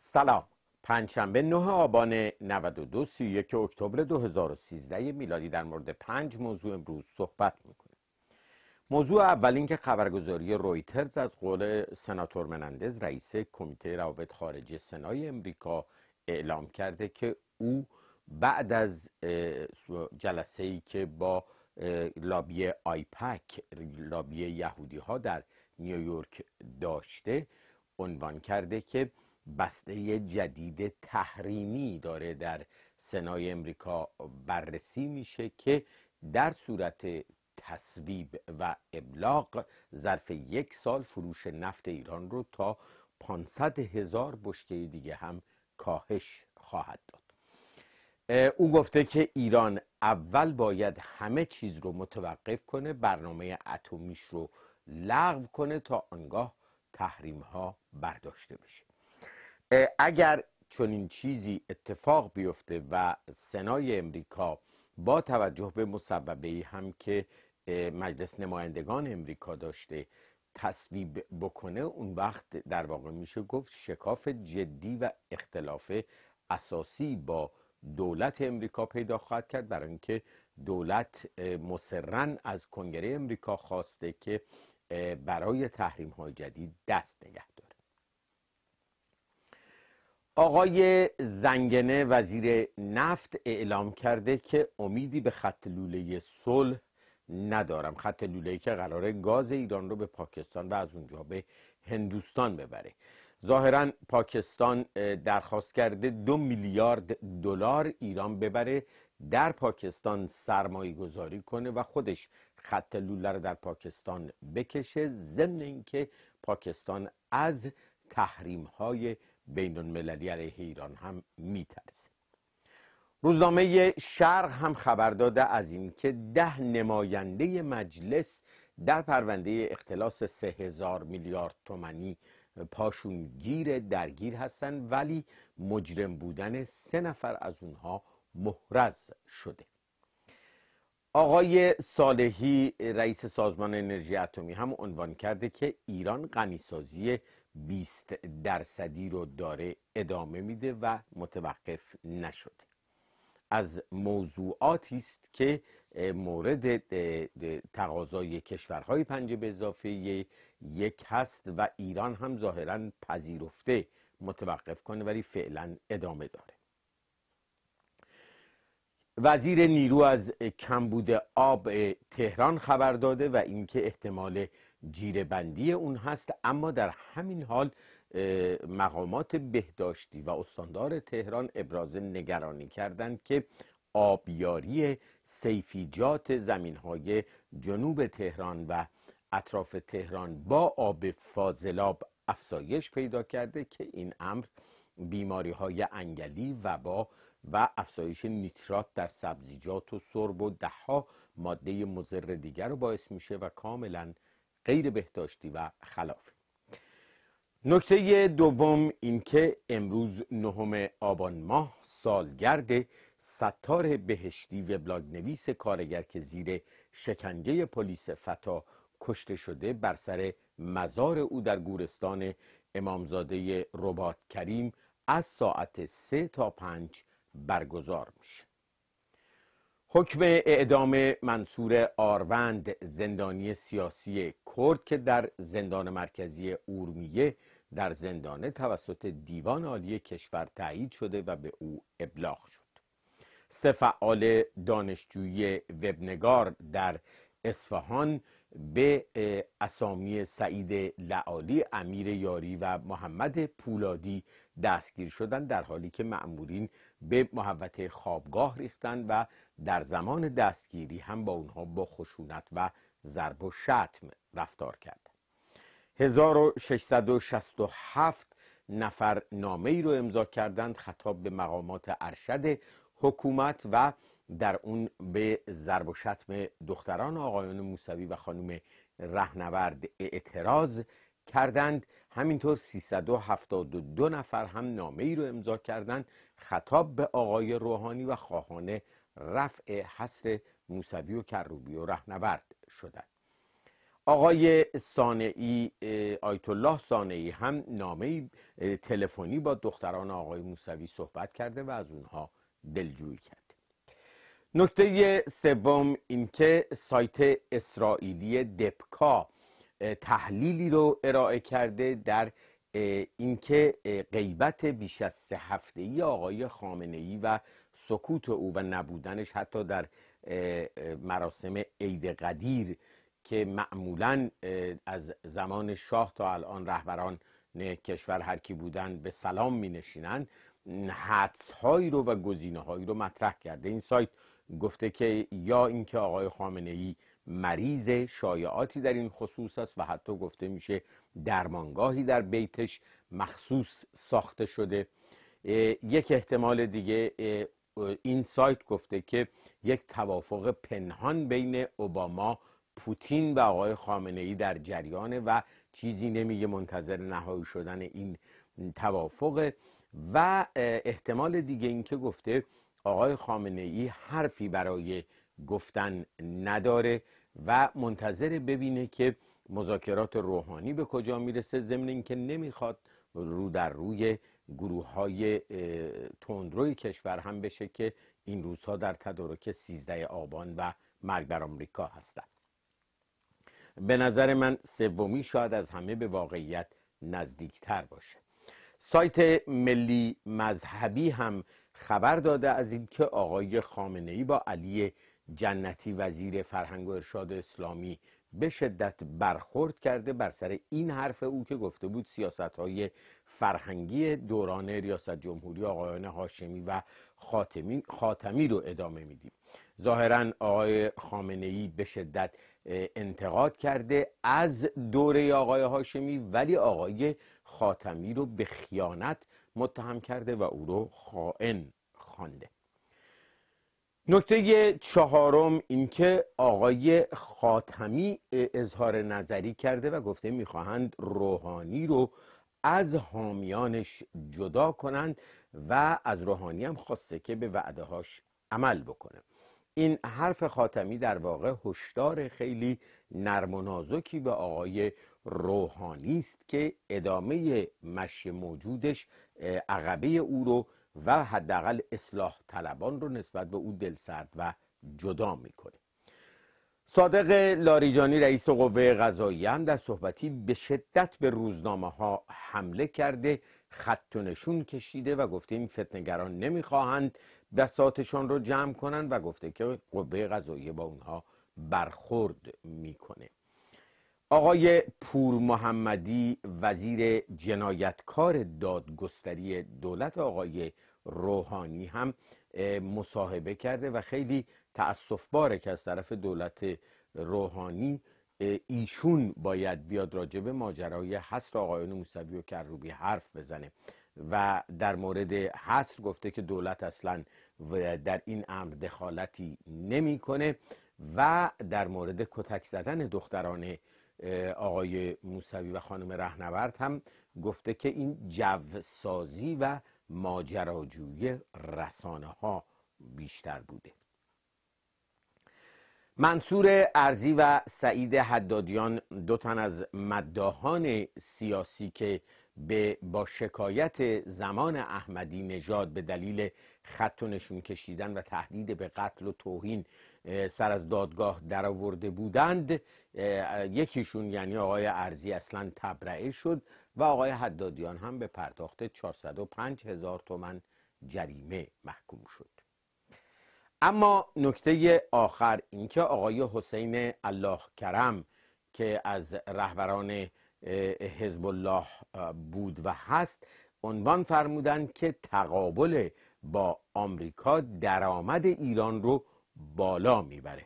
سلام پنجشنبه نه آبان 92 31 اکتبر 2013 میلادی در مورد پنج موضوع امروز صحبت میکنیم موضوع اول اینکه خبرگزاری رویترز از قول سناتور منندز رئیس کمیته روابط خارجی سنای امریکا اعلام کرده که او بعد از جلسه ای که با لابی آیپک لابی یهودی ها در نیویورک داشته عنوان کرده که بسته جدید تحریمی داره در سنای امریکا بررسی میشه که در صورت تصویب و ابلاغ ظرف یک سال فروش نفت ایران رو تا 500 هزار بشکه دیگه هم کاهش خواهد داد او گفته که ایران اول باید همه چیز رو متوقف کنه برنامه اتمیش رو لغو کنه تا آنگاه تحریم ها برداشته بشه اگر چنین چیزی اتفاق بیفته و سنای امریکا با توجه به مصوبه ای هم که مجلس نمایندگان امریکا داشته تصویب بکنه اون وقت در واقع میشه گفت شکاف جدی و اختلاف اساسی با دولت امریکا پیدا خواهد کرد برای اینکه دولت مصرا از کنگره امریکا خواسته که برای تحریم های جدید دست نگه داره آقای زنگنه وزیر نفت اعلام کرده که امیدی به خط لوله صلح ندارم خط لوله که قراره گاز ایران رو به پاکستان و از اونجا به هندوستان ببره ظاهرا پاکستان درخواست کرده دو میلیارد دلار ایران ببره در پاکستان سرمایه گذاری کنه و خودش خط لوله رو در پاکستان بکشه ضمن اینکه پاکستان از تحریم های بین المللی علیه ایران هم میترسه روزنامه شرق هم خبر داده از اینکه ده نماینده مجلس در پرونده اختلاس سه هزار میلیارد تومنی پاشون درگیر هستند ولی مجرم بودن سه نفر از اونها محرز شده آقای صالحی رئیس سازمان انرژی اتمی هم عنوان کرده که ایران غنیسازی 20 درصدی رو داره ادامه میده و متوقف نشده از موضوعاتی است که مورد تقاضای کشورهای پنج به اضافه یک هست و ایران هم ظاهرا پذیرفته متوقف کنه ولی فعلا ادامه داره وزیر نیرو از کمبود آب تهران خبر داده و اینکه احتمال جیره بندی اون هست اما در همین حال مقامات بهداشتی و استاندار تهران ابراز نگرانی کردند که آبیاری سیفیجات زمین های جنوب تهران و اطراف تهران با آب فاضلاب افزایش پیدا کرده که این امر بیماری های انگلی با و افزایش نیترات در سبزیجات و سرب و دهها ماده مضر دیگر رو باعث میشه و کاملا غیر بهداشتی و خلاف. نکته دوم اینکه امروز نهم آبان ماه سالگرد ستار بهشتی وبلاگ نویس کارگر که زیر شکنجه پلیس فتا کشته شده بر سر مزار او در گورستان امامزاده رباط کریم از ساعت سه تا پنج برگزار میشه حکم اعدام منصور آروند زندانی سیاسی کرد که در زندان مرکزی اورمیه در زندانه توسط دیوان عالی کشور تایید شده و به او ابلاغ شد سه فعال دانشجویی وبنگار در اصفهان به اسامی سعید لعالی امیر یاری و محمد پولادی دستگیر شدن در حالی که مأمورین به محوطه خوابگاه ریختن و در زمان دستگیری هم با اونها با خشونت و ضرب و شتم رفتار کرد 1667 نفر نامه ای رو امضا کردند خطاب به مقامات ارشد حکومت و در اون به ضرب و شتم دختران آقایان موسوی و خانم رهنورد اعتراض کردند همینطور 372 نفر هم نامه ای رو امضا کردند خطاب به آقای روحانی و خواهان رفع حصر موسوی و کروبی و رهنورد شدند آقای سانعی آیت الله سانعی هم نامه تلفنی با دختران آقای موسوی صحبت کرده و از اونها دلجویی کرد. نکته سوم اینکه سایت اسرائیلی دپکا تحلیلی رو ارائه کرده در اینکه غیبت بیش از سه هفته ای آقای خامنه ای و سکوت او و نبودنش حتی در مراسم عید قدیر که معمولا از زمان شاه تا الان رهبران کشور هر کی بودن به سلام می نشینن حدس هایی رو و گزینه هایی رو مطرح کرده این سایت گفته که یا اینکه آقای خامنه ای مریض شایعاتی در این خصوص است و حتی گفته میشه درمانگاهی در بیتش مخصوص ساخته شده یک احتمال دیگه این سایت گفته که یک توافق پنهان بین اوباما پوتین و آقای خامنه ای در جریانه و چیزی نمیگه منتظر نهایی شدن این توافق و احتمال دیگه اینکه گفته آقای خامنه ای حرفی برای گفتن نداره و منتظر ببینه که مذاکرات روحانی به کجا میرسه ضمن اینکه نمیخواد رو در روی گروه های تندروی کشور هم بشه که این روزها در تدارک 13 آبان و مرگ بر آمریکا هستند به نظر من سومی شاید از همه به واقعیت نزدیکتر باشه سایت ملی مذهبی هم خبر داده از اینکه آقای خامنه ای با علی جنتی وزیر فرهنگ و ارشاد اسلامی به شدت برخورد کرده بر سر این حرف او که گفته بود سیاست های فرهنگی دوران ریاست جمهوری آقایان هاشمی و خاتمی, خاتمی رو ادامه میدیم ظاهرا آقای خامنه ای به شدت انتقاد کرده از دوره آقای هاشمی ولی آقای خاتمی رو به خیانت متهم کرده و او رو خائن خوانده نکته چهارم اینکه آقای خاتمی اظهار نظری کرده و گفته میخواهند روحانی رو از حامیانش جدا کنند و از روحانی هم خواسته که به وعده عمل بکنه این حرف خاتمی در واقع هشدار خیلی نرم و نازکی به آقای روحانی است که ادامه مشی موجودش عقبه او رو و حداقل اصلاح طلبان رو نسبت به او دلسرد و جدا میکنه صادق لاریجانی رئیس قوه قضایی هم در صحبتی به شدت به روزنامه ها حمله کرده خط و نشون کشیده و گفته این فتنگران نمیخواهند بساتشان رو جمع کنند و گفته که قوه قضاییه با اونها برخورد میکنه آقای پور محمدی وزیر جنایتکار دادگستری دولت آقای روحانی هم مصاحبه کرده و خیلی تأصف باره که از طرف دولت روحانی ایشون باید بیاد راجع به ماجرای حصر آقایان موسوی و کروبی حرف بزنه و در مورد حصر گفته که دولت اصلا در این امر دخالتی نمیکنه و در مورد کتک زدن دخترانه آقای موسوی و خانم رهنورد هم گفته که این جو سازی و ماجراجوی رسانه ها بیشتر بوده منصور ارزی و سعید حدادیان دو تن از مداهان سیاسی که به با شکایت زمان احمدی نژاد به دلیل خط و نشون کشیدن و تهدید به قتل و توهین سر از دادگاه درآورده بودند یکیشون یعنی آقای ارزی اصلا تبرئه شد و آقای حدادیان هم به پرداخت 405 هزار تومن جریمه محکوم شد اما نکته آخر اینکه آقای حسین الله کرم که از رهبران حزب الله بود و هست عنوان فرمودند که تقابل با آمریکا درآمد ایران رو بالا میبره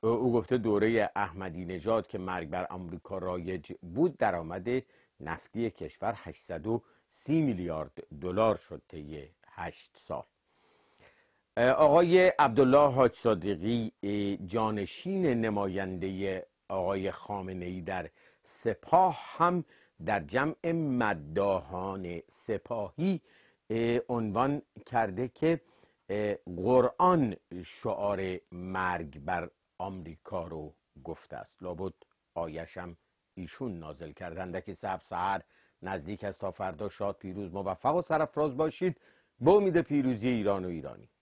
او گفته دوره احمدی نژاد که مرگ بر آمریکا رایج بود درآمد نفتی کشور 830 میلیارد دلار شد طی 8 سال آقای عبدالله حاج صادقی جانشین نماینده آقای خامنه ای در سپاه هم در جمع مداهان سپاهی عنوان کرده که قرآن شعار مرگ بر آمریکا رو گفته است لابد آیشم ایشون نازل کردند که سب سهر نزدیک است تا فردا شاد پیروز موفق و سرفراز باشید به امید پیروزی ایران و ایرانی